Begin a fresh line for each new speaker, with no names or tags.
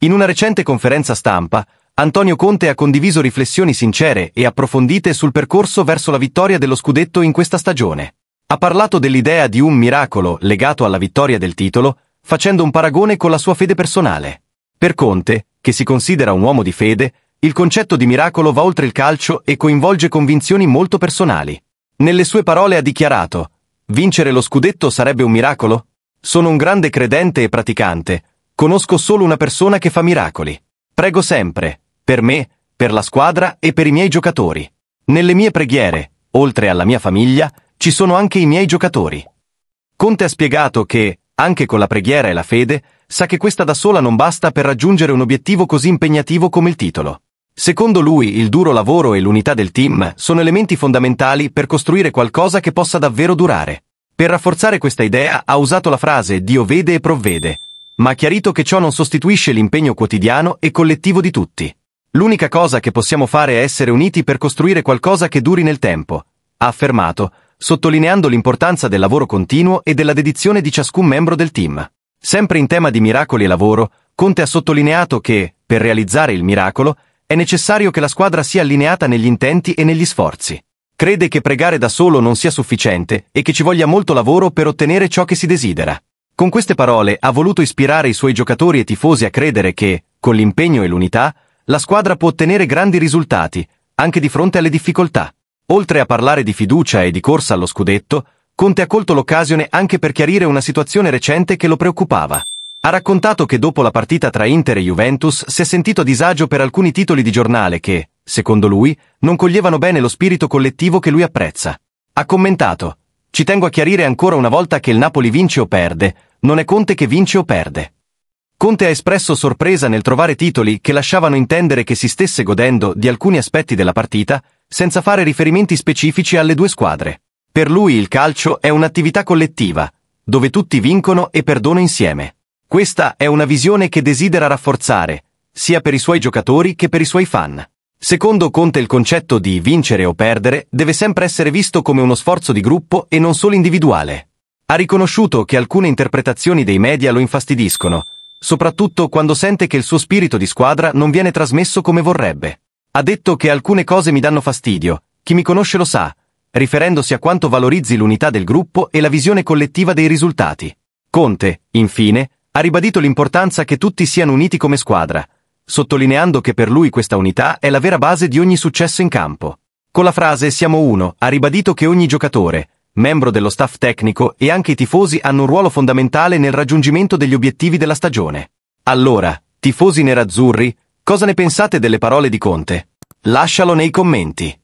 In una recente conferenza stampa, Antonio Conte ha condiviso riflessioni sincere e approfondite sul percorso verso la vittoria dello scudetto in questa stagione. Ha parlato dell'idea di un miracolo legato alla vittoria del titolo, facendo un paragone con la sua fede personale. Per Conte, che si considera un uomo di fede, il concetto di miracolo va oltre il calcio e coinvolge convinzioni molto personali. Nelle sue parole ha dichiarato, vincere lo scudetto sarebbe un miracolo? Sono un grande credente e praticante, Conosco solo una persona che fa miracoli. Prego sempre, per me, per la squadra e per i miei giocatori. Nelle mie preghiere, oltre alla mia famiglia, ci sono anche i miei giocatori. Conte ha spiegato che, anche con la preghiera e la fede, sa che questa da sola non basta per raggiungere un obiettivo così impegnativo come il titolo. Secondo lui il duro lavoro e l'unità del team sono elementi fondamentali per costruire qualcosa che possa davvero durare. Per rafforzare questa idea ha usato la frase Dio vede e provvede, ma ha chiarito che ciò non sostituisce l'impegno quotidiano e collettivo di tutti. L'unica cosa che possiamo fare è essere uniti per costruire qualcosa che duri nel tempo, ha affermato, sottolineando l'importanza del lavoro continuo e della dedizione di ciascun membro del team. Sempre in tema di miracoli e lavoro, Conte ha sottolineato che, per realizzare il miracolo, è necessario che la squadra sia allineata negli intenti e negli sforzi. Crede che pregare da solo non sia sufficiente e che ci voglia molto lavoro per ottenere ciò che si desidera. Con queste parole ha voluto ispirare i suoi giocatori e tifosi a credere che, con l'impegno e l'unità, la squadra può ottenere grandi risultati, anche di fronte alle difficoltà. Oltre a parlare di fiducia e di corsa allo scudetto, Conte ha colto l'occasione anche per chiarire una situazione recente che lo preoccupava. Ha raccontato che dopo la partita tra Inter e Juventus si è sentito a disagio per alcuni titoli di giornale che, secondo lui, non coglievano bene lo spirito collettivo che lui apprezza. Ha commentato, ci tengo a chiarire ancora una volta che il Napoli vince o perde, non è Conte che vince o perde. Conte ha espresso sorpresa nel trovare titoli che lasciavano intendere che si stesse godendo di alcuni aspetti della partita, senza fare riferimenti specifici alle due squadre. Per lui il calcio è un'attività collettiva, dove tutti vincono e perdono insieme. Questa è una visione che desidera rafforzare, sia per i suoi giocatori che per i suoi fan. Secondo Conte il concetto di vincere o perdere deve sempre essere visto come uno sforzo di gruppo e non solo individuale. Ha riconosciuto che alcune interpretazioni dei media lo infastidiscono, soprattutto quando sente che il suo spirito di squadra non viene trasmesso come vorrebbe. Ha detto che alcune cose mi danno fastidio, chi mi conosce lo sa, riferendosi a quanto valorizzi l'unità del gruppo e la visione collettiva dei risultati. Conte, infine, ha ribadito l'importanza che tutti siano uniti come squadra, sottolineando che per lui questa unità è la vera base di ogni successo in campo. Con la frase Siamo uno, ha ribadito che ogni giocatore, membro dello staff tecnico e anche i tifosi hanno un ruolo fondamentale nel raggiungimento degli obiettivi della stagione. Allora, tifosi nerazzurri, cosa ne pensate delle parole di Conte? Lascialo nei commenti.